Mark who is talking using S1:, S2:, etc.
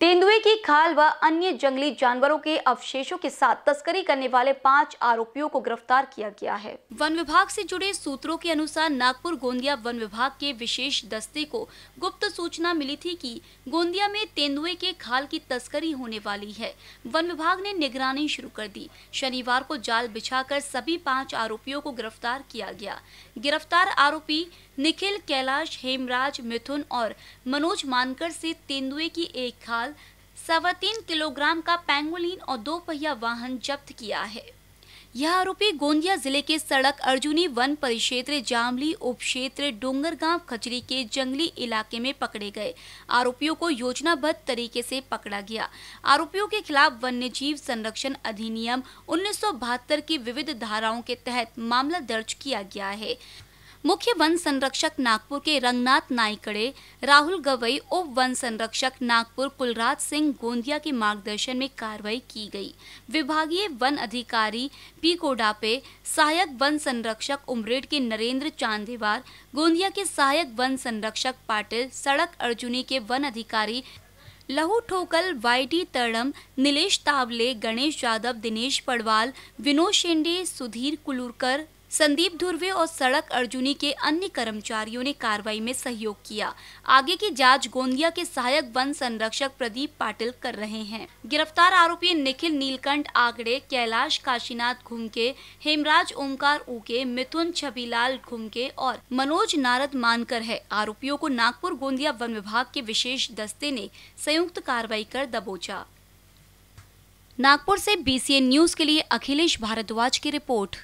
S1: तेंदुए की खाल व अन्य जंगली जानवरों के अवशेषों के साथ तस्करी करने वाले पांच आरोपियों को गिरफ्तार किया गया है वन विभाग से जुड़े सूत्रों के अनुसार नागपुर गोंदिया वन विभाग के विशेष दस्ते को गुप्त सूचना मिली थी कि गोंदिया में तेंदुए के खाल की तस्करी होने वाली है वन विभाग ने निगरानी शुरू कर दी शनिवार को जाल बिछा सभी पाँच आरोपियों को गिरफ्तार किया गया गिरफ्तार आरोपी निखिल कैलाश हेमराज मिथुन और मनोज मानकर ऐसी तेंदुए की एक खाल सवा तीन किलोग्राम का पैंगोलिन और दो पहिया वाहन जब्त किया है यह आरोपी गोंदिया जिले के सड़क अर्जुनी वन परिक्षेत्र जामली उप क्षेत्र गांव खचरी के जंगली इलाके में पकड़े गए आरोपियों को योजनाबद्ध तरीके से पकड़ा गया आरोपियों के खिलाफ वन्य जीव संरक्षण अधिनियम उन्नीस की विविध धाराओं के तहत मामला दर्ज किया गया है मुख्य वन संरक्षक नागपुर के रंगनाथ नाईकड़े राहुल गवई उप वन संरक्षक नागपुर कुलराज सिंह गोंदिया के मार्गदर्शन में कार्रवाई की गई विभागीय वन अधिकारी पी कोडापे सहायक वन संरक्षक उमरेड के नरेंद्र चांदेवार गोंदिया के सहायक वन संरक्षक पाटिल सड़क अर्जुनी के वन अधिकारी लहू ठोकल डी तड़म नीलेश तावले गणेश यादव दिनेश पड़वाल विनोद शेंडे सुधीर कुलूरकर संदीप धुर्वे और सड़क अर्जुनी के अन्य कर्मचारियों ने कार्रवाई में सहयोग किया आगे की जांच गोंदिया के सहायक वन संरक्षक प्रदीप पाटिल कर रहे हैं गिरफ्तार आरोपी निखिल नीलकंठ आगड़े कैलाश काशीनाथ घुमके हेमराज ओमकार उके मिथुन छबीलाल घुमके और मनोज नारद मानकर है आरोपियों को नागपुर गोंदिया वन विभाग के विशेष दस्ते ने संयुक्त कार्रवाई कर दबोचा नागपुर से बीसीएन न्यूज के लिए अखिलेश भारद्वाज की रिपोर्ट